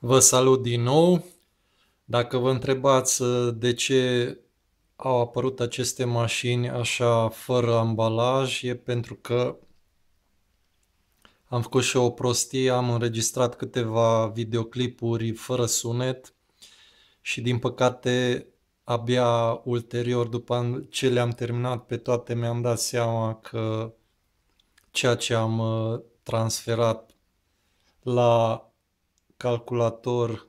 Vă salut din nou. Dacă vă întrebați uh, de ce au apărut aceste mașini așa fără ambalaj, e pentru că am făcut și o prostie, am înregistrat câteva videoclipuri fără sunet și din păcate abia ulterior, după ce le-am terminat pe toate, mi-am dat seama că ceea ce am uh, transferat la calculator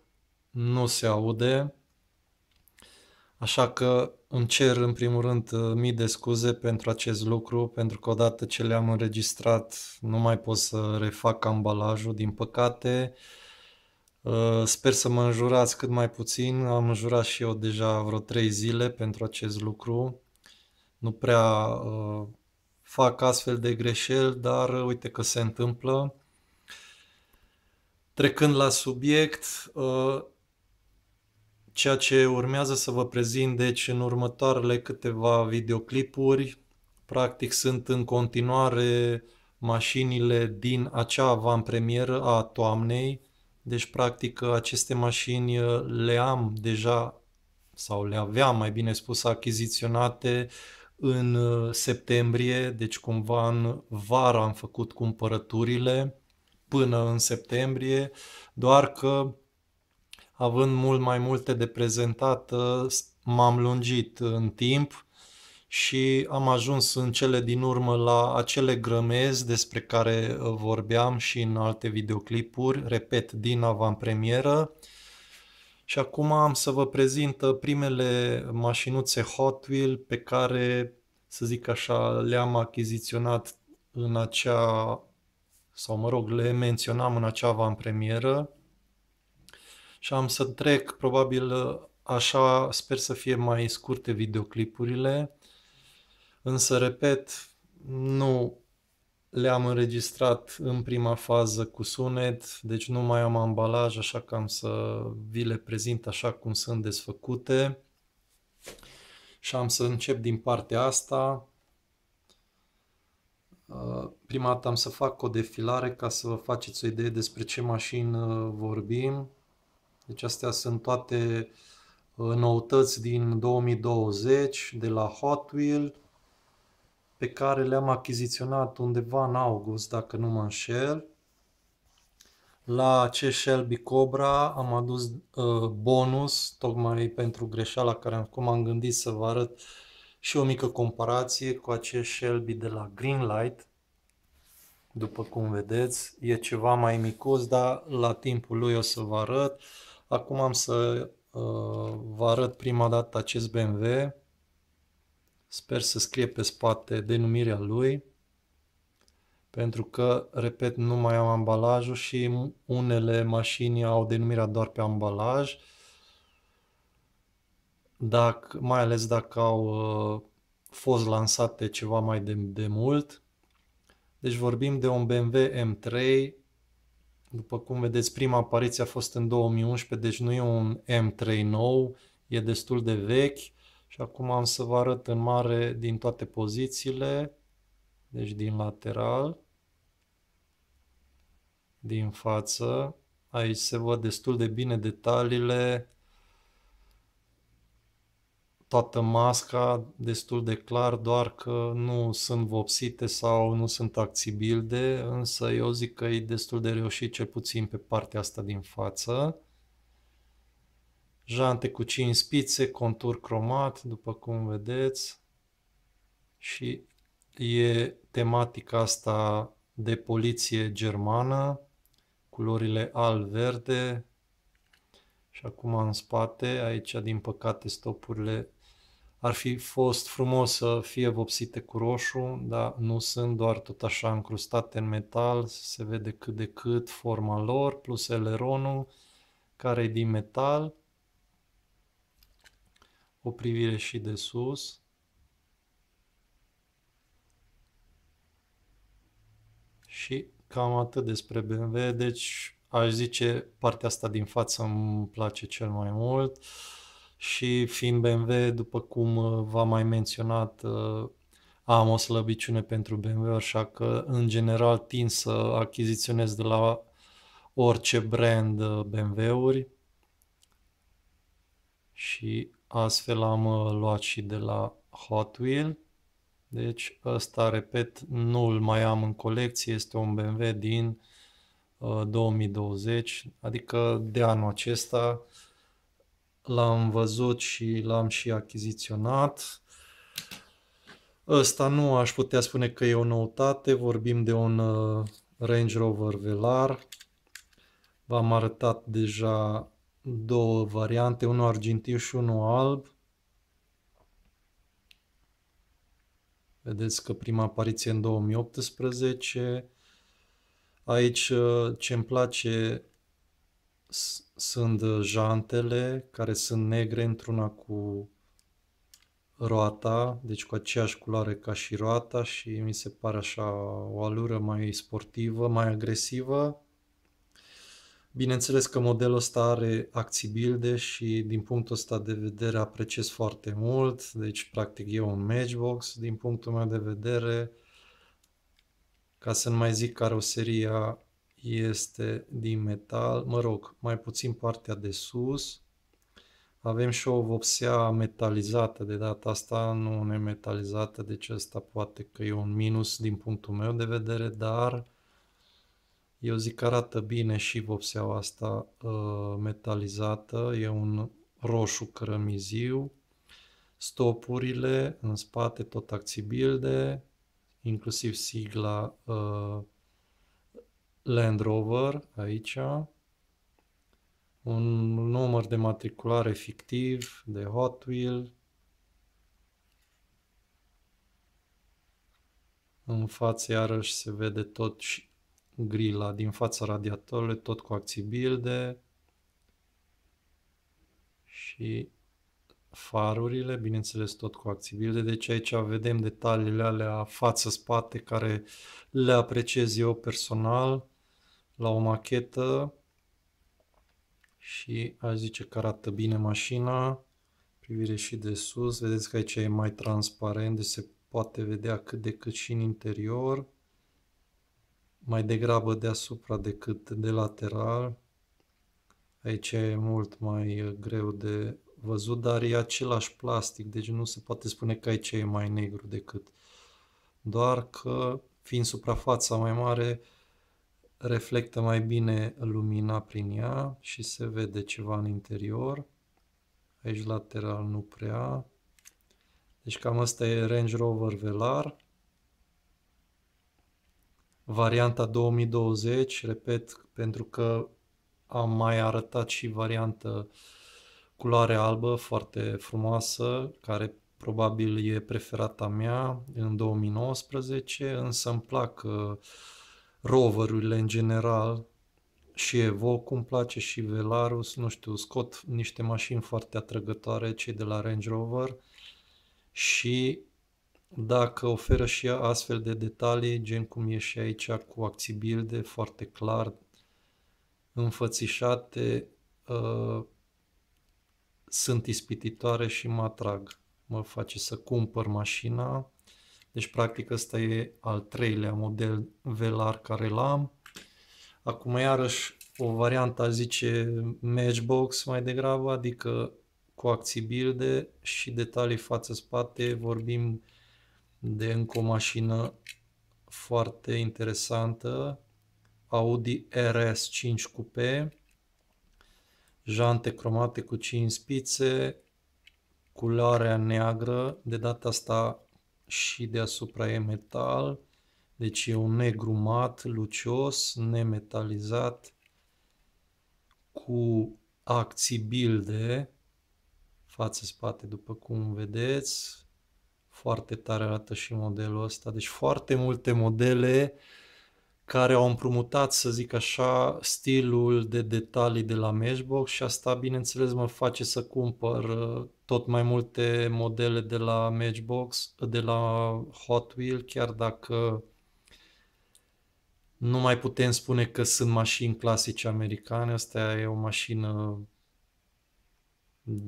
nu se aude, așa că îmi cer în primul rând uh, mii de scuze pentru acest lucru, pentru că odată ce le-am înregistrat nu mai pot să refac ambalajul, din păcate. Uh, sper să mă înjurați cât mai puțin, am înjurat și eu deja vreo 3 zile pentru acest lucru. Nu prea uh, fac astfel de greșeli, dar uite că se întâmplă. Trecând la subiect, uh, ceea ce urmează să vă prezint deci în următoarele câteva videoclipuri, practic sunt în continuare mașinile din acea avantpremieră a toamnei, deci practic aceste mașini uh, le am deja sau le aveam mai bine spus achiziționate în uh, septembrie, deci cumva în vară am făcut cumpărăturile până în septembrie, doar că având mult mai multe de prezentat, ă, m-am lungit în timp și am ajuns în cele din urmă la acele grămezi despre care ă, vorbeam și în alte videoclipuri, repet, din avantpremieră. Și acum am să vă prezint ă, primele mașinuțe Hot Wheel pe care, să zic așa, le-am achiziționat în acea sau mă rog, le menționam în acea în premieră și am să trec probabil așa, sper să fie mai scurte videoclipurile, însă, repet, nu le-am înregistrat în prima fază cu sunet, deci nu mai am ambalaj, așa că am să vi le prezint așa cum sunt desfăcute. Și am să încep din partea asta. Uh, prima dată am să fac o defilare ca să vă faceți o idee despre ce mașină vorbim. Deci astea sunt toate uh, noutăți din 2020 de la Hot Wheel pe care le-am achiziționat undeva în august, dacă nu mă înșel. La ce Shelby Cobra am adus uh, bonus, tocmai pentru greșeala care acum am gândit să vă arăt uh, și o mică comparație cu acest Shelby de la Greenlight. După cum vedeți, e ceva mai micos, dar la timpul lui o să vă arăt. Acum am să uh, vă arăt prima dată acest BMW. Sper să scrie pe spate denumirea lui, pentru că, repet, nu mai am ambalajul și unele mașini au denumirea doar pe ambalaj. Uh, dacă, mai ales dacă au uh, fost lansate ceva mai de, de mult. Deci vorbim de un BMW M3, după cum vedeți, prima apariție a fost în 2011, deci nu e un M3 nou, e destul de vechi și acum am să vă arăt în mare din toate pozițiile, deci din lateral, din față. Aici se văd destul de bine detaliile, toată masca destul de clar, doar că nu sunt vopsite sau nu sunt axibilde, însă eu zic că e destul de reușit, cel puțin pe partea asta din față. Jante cu 5 spițe, contur cromat, după cum vedeți. Și e tematica asta de poliție germană, culorile al-verde. Și acum în spate, aici din păcate stopurile ar fi fost frumos să fie vopsite cu roșu, dar nu sunt doar tot așa încrustate în metal, se vede cât de cât forma lor, plus eleronul care e din metal. O privire și de sus. Și cam atât despre BMW, deci aș zice partea asta din față îmi place cel mai mult. Uh, și fiind BMW, după cum uh, v-am mai menționat, uh, am o slăbiciune pentru BMW, așa că în general tind să achiziționez de la orice brand uh, BMW-uri și astfel am luat și de la Hot Wheel. Deci ăsta, repet, nu îl mai am în colecție, este un BMW din 2020, adică de anul acesta, l-am văzut și l-am și achiziționat. Ăsta nu aș putea spune că e o noutate, vorbim de un uh, Range Rover Velar. V-am arătat deja două variante, unul argintiu și unul alb. Vedeți că prima apariție în 2018. Aici uh, ce îmi place sunt uh, jantele care sunt negre într-una cu roata, deci cu aceeași culoare ca și roata și mi se pare așa o alură mai sportivă, mai agresivă. Bineînțeles că modelul ăsta are acții bilde și din punctul ăsta de vedere apreciez foarte mult, deci practic e un matchbox din punctul meu de vedere, ca să nu mai zic caroseria este din metal, mă rog, mai puțin partea de sus. Avem și o vopsea metalizată de data asta, nu nemetalizată, deci asta poate că e un minus din punctul meu de vedere, dar eu zic că arată bine și vopsea asta uh, metalizată, e un roșu crămiziu. stopurile în spate tot acțibilde, inclusiv sigla uh, Land Rover aici, un număr de matriculare fictiv de Hot Wheel. În față iarăși se vede tot și grila din fața radiatorului, tot cu axi și farurile, bineînțeles tot cu axi Deci aici vedem detaliile alea față-spate care le apreciez eu personal la o machetă și aș zice că arată bine mașina, privire și de sus, vedeți că aici e mai transparent, deci se poate vedea cât de cât și în interior, mai degrabă deasupra decât de lateral, aici e mult mai greu de văzut, dar e același plastic, deci nu se poate spune că aici e mai negru decât, doar că fiind suprafața mai mare, reflectă mai bine lumina prin ea și se vede ceva în interior. Aici lateral nu prea. Deci cam asta e Range Rover Velar. Varianta 2020, repet, pentru că am mai arătat și variantă culoare albă foarte frumoasă, care probabil e preferata mea în 2019, însă îmi plac uh, roverurile în general și Evo, cum place și Velarus, nu știu, scot niște mașini foarte atrăgătoare cei de la Range Rover și dacă oferă și astfel de detalii, gen cum e și aici cu acțibilde foarte clar înfățișate, uh, sunt ispititoare și mă atrag. Mă face să cumpăr mașina deci, practic, ăsta e al treilea model velar care l-am. Acum, iarăși, o variantă a zice matchbox mai degrabă, adică cu acțibilde și detalii față-spate. Vorbim de încă o mașină foarte interesantă, Audi RS 5 Coupe, jante cromate cu 5 spițe, culoarea neagră, de data asta și deasupra e metal, deci e un negru mat, lucios, nemetalizat, cu acții bilde, față-spate după cum vedeți, foarte tare arată și modelul ăsta, deci foarte multe modele uh, care au împrumutat, să zic așa, stilul de detalii de la Matchbox și asta, bineînțeles, mă face să cumpăr uh, tot mai multe modele de la Matchbox, de la Hot Wheel, chiar dacă nu mai putem spune că sunt mașini clasice americane, asta e o mașină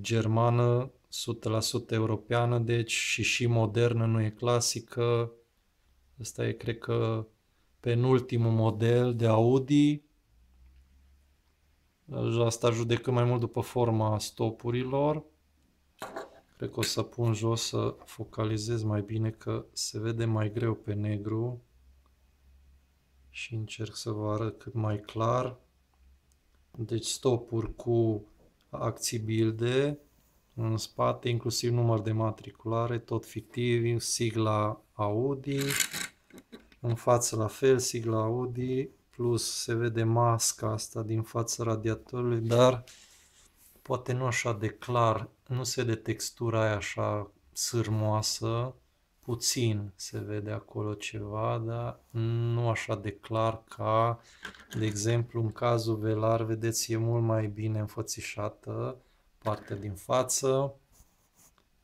germană, 100% europeană, deci și și modernă, nu e clasică. Asta e, cred că, penultimul model de Audi. Asta judecăm mai mult după forma stopurilor. Cred că o să pun jos să focalizez mai bine că se vede mai greu pe negru și încerc să vă arăt cât mai clar. Deci stopuri cu acții bilde în spate, inclusiv număr de matriculare, tot fictiv, sigla Audi, în față la fel, sigla Audi, plus se vede masca asta din fața radiatorului, dar poate nu așa de clar, nu se vede textura aia așa sârmoasă, puțin se vede acolo ceva, dar nu așa de clar ca, de exemplu, în cazul velar, vedeți, e mult mai bine înfățișată partea din față.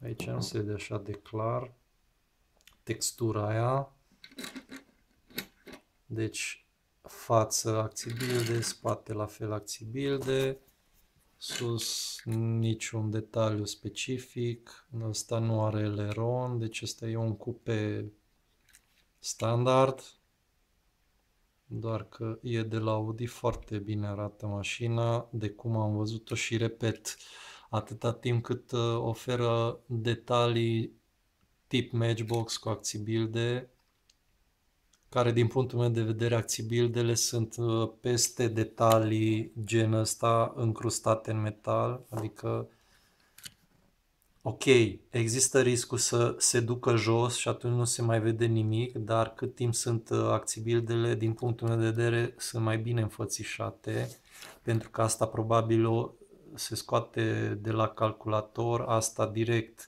Aici nu se vede așa de clar textura aia. Deci față acții bilde, spate la fel acții bilde, sus niciun detaliu specific, ăsta nu are eleron, deci ăsta e un cupe standard, doar că e de la Audi, foarte bine arată mașina, de cum am văzut-o și repet, atâta timp cât uh, oferă detalii tip matchbox cu acții bilde care din punctul meu de vedere acțibildele sunt uh, peste detalii gen ăsta încrustate în metal, adică ok, există riscul să se ducă jos și atunci nu se mai vede nimic, dar cât timp sunt uh, acțibildele, din punctul meu de vedere, sunt mai bine înfățișate, pentru că asta probabil o, se scoate de la calculator, asta direct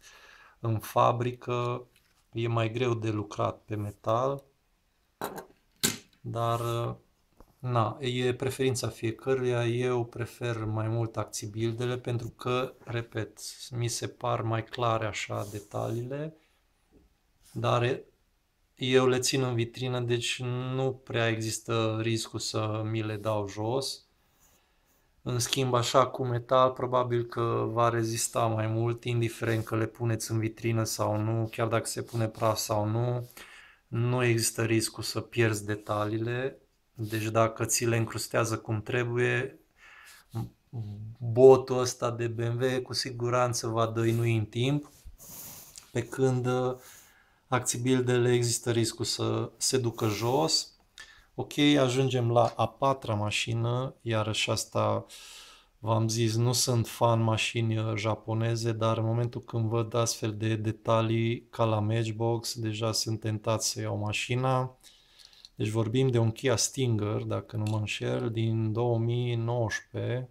în fabrică, e mai greu de lucrat pe metal, dar, na, e preferința fiecăruia. Eu prefer mai mult acțibuildele pentru că, repet, mi se par mai clare așa detaliile, dar eu le țin în vitrină, deci nu prea există riscul să mi le dau jos. În schimb, așa cu metal, probabil că va rezista mai mult, indiferent că le puneți în vitrină sau nu, chiar dacă se pune praf sau nu nu există riscul să pierzi detaliile, deci dacă ți le încrustează cum trebuie, botul ăsta de BMW cu siguranță va dăinui în timp, pe când uh, acțibildele există riscul să se ducă jos. Ok, ajungem la a patra mașină, iarăși asta uh, V-am zis, nu sunt fan mașini uh, japoneze, dar în momentul când văd astfel de detalii ca la Matchbox, deja sunt tentat să iau mașina. Deci vorbim de un Kia Stinger, dacă nu mă înșel, din 2019.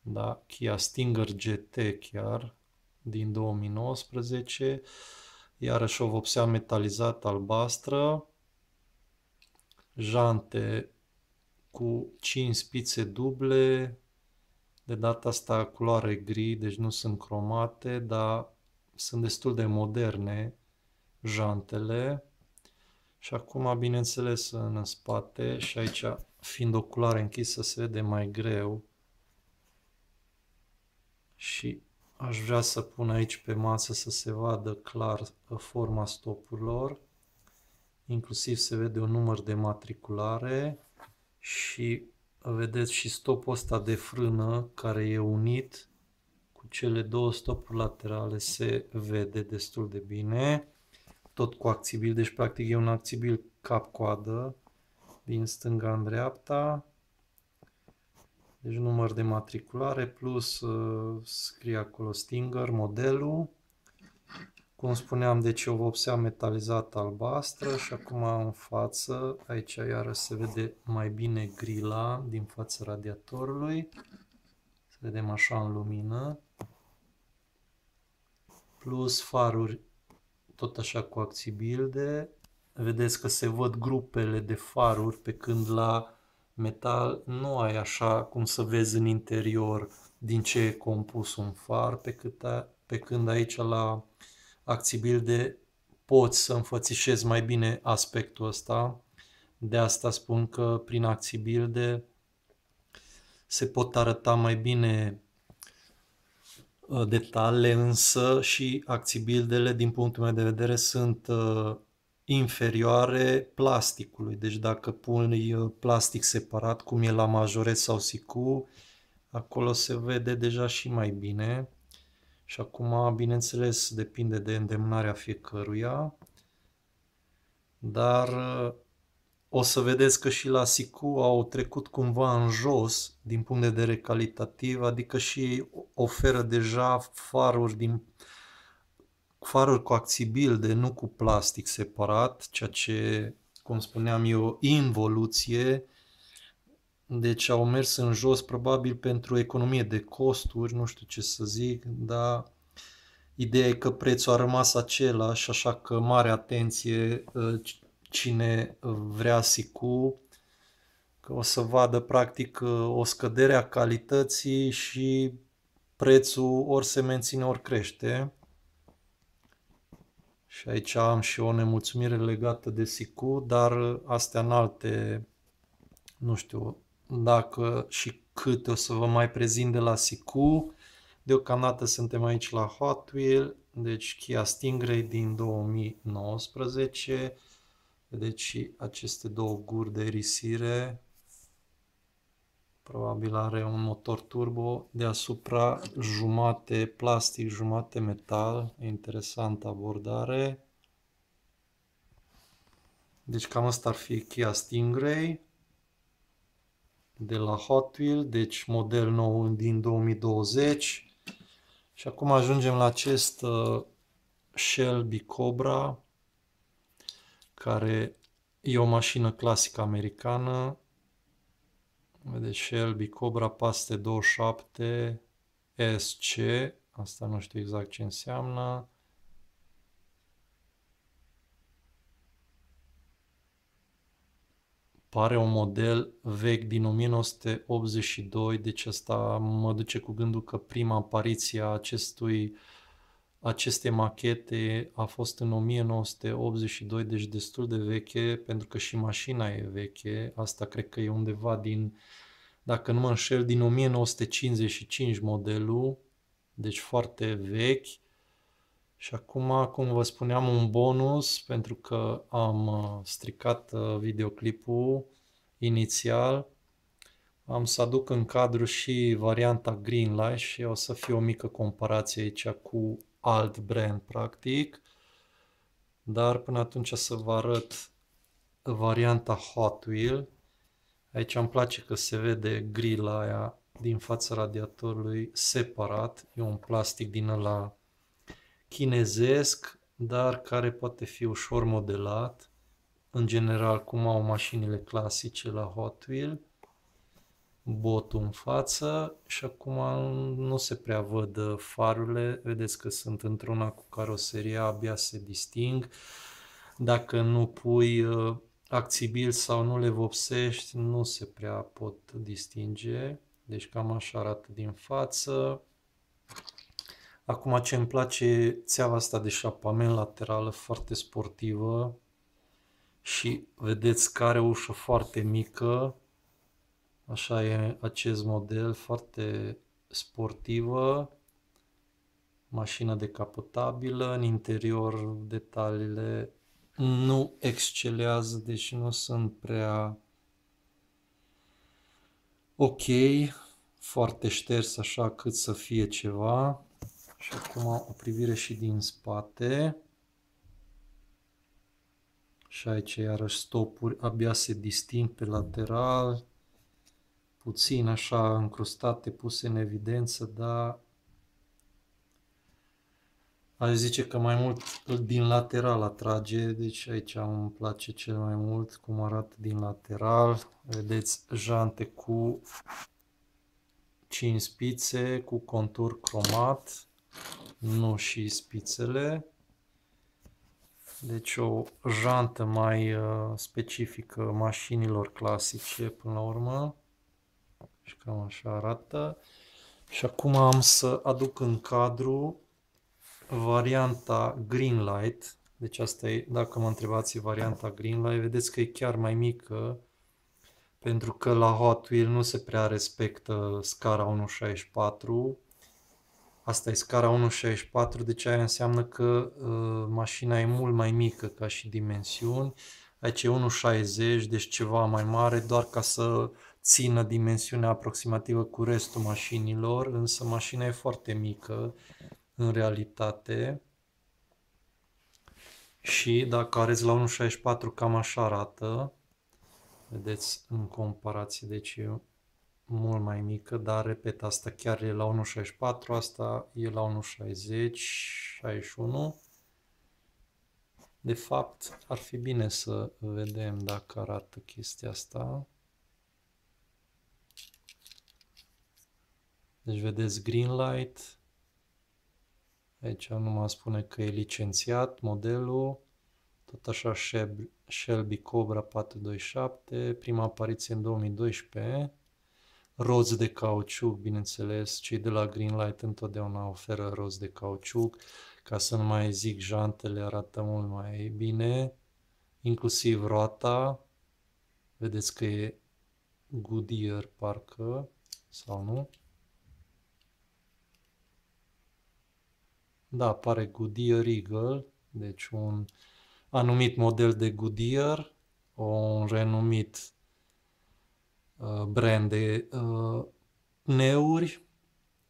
Da, Kia Stinger GT chiar, din 2019. Iarăși o vopsea metalizată albastră, jante cu 5 spițe duble, de data asta culoare gri, deci nu sunt cromate, dar sunt destul de moderne jantele. Și acum, bineînțeles, în spate și aici, fiind o culoare închisă, se vede mai greu. Și aș vrea să pun aici pe masă să se vadă clar uh, forma stopurilor. Inclusiv se vede un număr de matriculare și vedeți și stopul ăsta de frână care e unit cu cele două stopuri laterale se vede destul de bine. Tot cu acțibil, deci practic e un acțibil cap-coadă din stânga în dreapta. Deci număr de matriculare plus uh, scrie acolo Stinger, modelul. Cum spuneam, deci o vopsea metalizată albastră și acum în față, aici iară se vede mai bine grila din fața radiatorului. Să vedem așa în lumină. Plus faruri tot așa cu acțibilde. Vedeți că se văd grupele de faruri pe când la metal nu ai așa cum să vezi în interior din ce e compus un far, pe, cât a, pe când aici la Acțibilde poți să înfățișezi mai bine aspectul ăsta. De asta spun că prin Acțibilde se pot arăta mai bine uh, detaliile, însă și acțibildele, din punctul meu de vedere, sunt uh, inferioare plasticului. Deci dacă pui uh, plastic separat, cum e la majoret sau sicu, acolo se vede deja și mai bine. Și acum, bineînțeles, depinde de îndemnarea fiecăruia, dar o să vedeți că și la SICU au trecut cumva în jos din punct de vedere calitativ, adică și oferă deja faruri din faruri cu de nu cu plastic separat, ceea ce, cum spuneam eu, involuție, deci au mers în jos probabil pentru economie de costuri, nu știu ce să zic, dar ideea e că prețul a rămas același, așa că mare atenție uh, cine vrea sicu, că o să vadă practic uh, o scădere a calității și prețul ori se menține, ori crește. Și aici am și o nemulțumire legată de sicu, dar uh, astea în alte, nu știu, dacă și cât o să vă mai prezint de la Sicu. Deocamdată suntem aici la Hot Wheel, deci Kia Stingray din 2019. Vedeți și aceste două guri de risire. Probabil are un motor turbo deasupra, jumate plastic, jumate metal. Interesantă abordare. Deci cam asta ar fi Kia Stingray de la Hot Wheel, deci model nou din 2020. Și acum ajungem la acest uh, Shelby Cobra, care e o mașină clasică americană. Vedeți Shelby Cobra Paste 27 SC, asta nu știu exact ce înseamnă. pare un model vechi din 1982, deci asta mă duce cu gândul că prima apariție a acestui, aceste machete a fost în 1982, deci destul de veche, pentru că și mașina e veche, asta cred că e undeva din, dacă nu mă înșel, din 1955 modelul, deci foarte vechi și acum, cum vă spuneam, un bonus, pentru că am uh, stricat uh, videoclipul inițial, am să aduc în cadru și varianta Greenlight și o să fie o mică comparație aici cu alt brand, practic. Dar până atunci să vă arăt varianta Hot Wheel. Aici îmi place că se vede grila aia din fața radiatorului separat. E un plastic din ăla chinezesc, dar care poate fi ușor modelat, în general cum au mașinile clasice la Hot Wheel, botul în față și acum nu se prea văd farurile, vedeți că sunt într-una cu caroseria, abia se disting, dacă nu pui uh, acțibil sau nu le vopsești, nu se prea pot distinge, deci cam așa arată din față. Acum ce îmi place țeava asta de șapament laterală, foarte sportivă și vedeți că are o ușă foarte mică. Așa e acest model, foarte sportivă. Mașina decapotabilă, în interior detaliile nu excelează, deci nu sunt prea ok, foarte șters așa cât să fie ceva. Și acum o privire și din spate. Și aici iarăși stopuri, abia se disting pe lateral, puțin așa încrustate, puse în evidență, dar aș zice că mai mult din lateral atrage, deci aici îmi place cel mai mult cum arată din lateral. Vedeți jante cu 5 spițe, cu contur cromat nu și spițele. Deci o jantă mai uh, specifică mașinilor clasice până la urmă. Și deci cam așa arată. Și acum am să aduc în cadru varianta Greenlight. Deci asta e, dacă mă întrebați, e varianta Greenlight. Vedeți că e chiar mai mică, pentru că la Hot Wheel nu se prea respectă scara Asta e scara 1.64, deci aia înseamnă că uh, mașina e mult mai mică ca și dimensiuni. Aici e 1.60, deci ceva mai mare, doar ca să țină dimensiunea aproximativă cu restul mașinilor, însă mașina e foarte mică în realitate. Și dacă areți la 1.64, cam așa arată. Vedeți în comparație, deci e mult mai mică, dar repet, asta chiar e la 1.64, asta e la 1.60, 61. De fapt, ar fi bine să vedem dacă arată chestia asta. Deci vedeți green light. Aici nu mă spune că e licențiat modelul. Tot așa Shelby Cobra 427, prima apariție în 2012 roți de cauciuc, bineînțeles, cei de la Greenlight întotdeauna oferă roți de cauciuc, ca să nu mai zic jantele arată mult mai bine, inclusiv roata, vedeți că e Goodyear parcă, sau nu? Da, apare Goodyear Eagle, deci un anumit model de Goodyear, un renumit Uh, brande, uh, Neuri,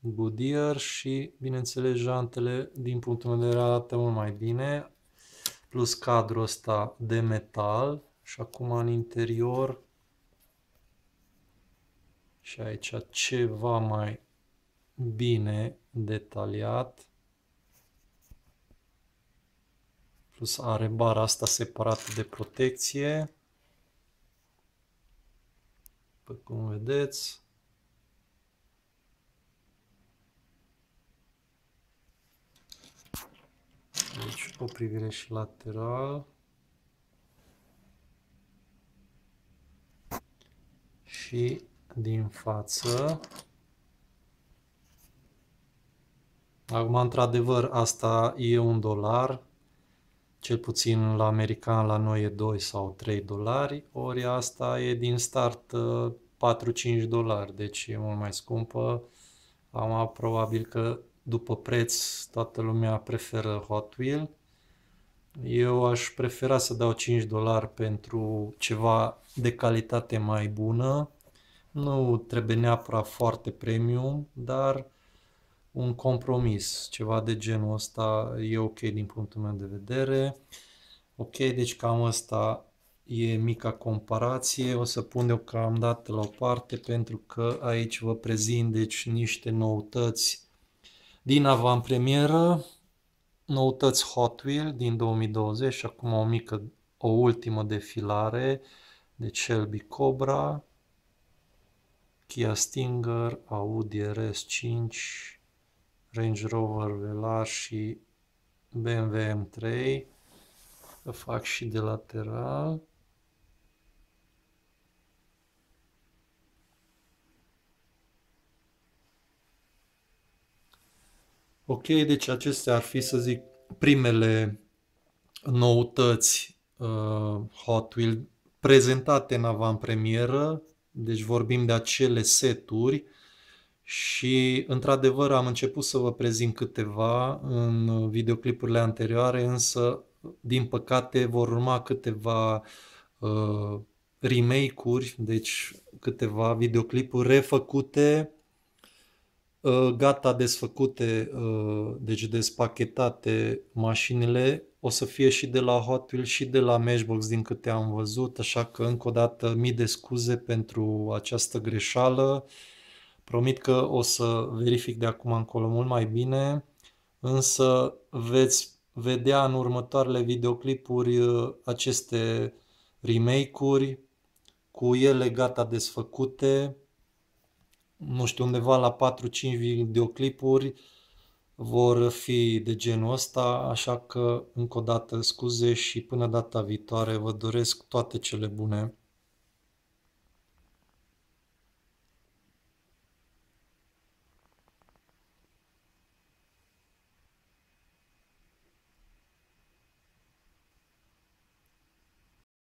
Goodyear și, bineînțeles, jantele, din punctul meu de vedere, arată mult mai bine, plus cadrul ăsta de metal și acum în interior și aici ceva mai bine detaliat. Plus are bara asta separată de protecție după cum vedeți. Aici deci, o privire și lateral. Și din față. Acum, într-adevăr, asta e un dolar, cel puțin la american la noi e 2 sau 3 dolari, ori asta e din start uh, 4-5 dolari, deci e mult mai scumpă. Am probabil că după preț toată lumea preferă Hot Wheel. Eu aș prefera să dau 5 dolari pentru ceva de calitate mai bună. Nu trebuie neapărat foarte premium, dar un compromis, ceva de genul ăsta e ok din punctul meu de vedere. Ok, deci cam asta e mica comparație, o să pun eu cam dată la o parte pentru că aici vă prezint deci niște noutăți din avantpremieră, noutăți Hot Wheel din 2020 și acum o mică, o ultimă defilare de Shelby Cobra, Kia Stinger, Audi RS5, Range Rover Velar și BMW M3 fac și de lateral. Ok, deci acestea ar fi, să zic, primele noutăți uh, Hot Wheels prezentate în avantpremieră, deci vorbim de acele seturi și într-adevăr am început să vă prezint câteva în videoclipurile anterioare, însă din păcate vor urma câteva uh, remake-uri, deci câteva videoclipuri refăcute Ă, gata desfăcute, ă, deci despachetate mașinile, o să fie și de la Hot Wheels și de la Matchbox din câte am văzut, așa că încă o dată mii de scuze pentru această greșeală. Promit că o să verific de acum încolo mult mai bine, însă veți vedea în următoarele videoclipuri ă, aceste remake-uri cu ele gata desfăcute, nu știu, undeva la 4-5 videoclipuri vor fi de genul ăsta, așa că încă o dată scuze și până data viitoare vă doresc toate cele bune.